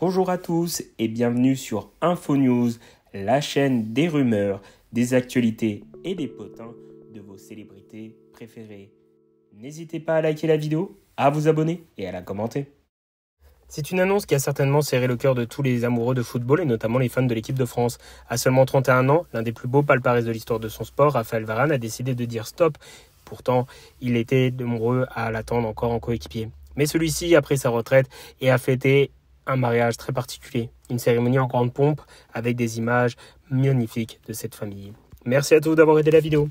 Bonjour à tous et bienvenue sur InfoNews, la chaîne des rumeurs, des actualités et des potins de vos célébrités préférées. N'hésitez pas à liker la vidéo, à vous abonner et à la commenter. C'est une annonce qui a certainement serré le cœur de tous les amoureux de football et notamment les fans de l'équipe de France. À seulement 31 ans, l'un des plus beaux palmarès de l'histoire de son sport, Raphaël Varane a décidé de dire stop. Pourtant, il était nombreux à l'attendre encore en coéquipier. Mais celui-ci après sa retraite et a fêté un mariage très particulier, une cérémonie en grande pompe avec des images magnifiques de cette famille. Merci à tous d'avoir aidé la vidéo.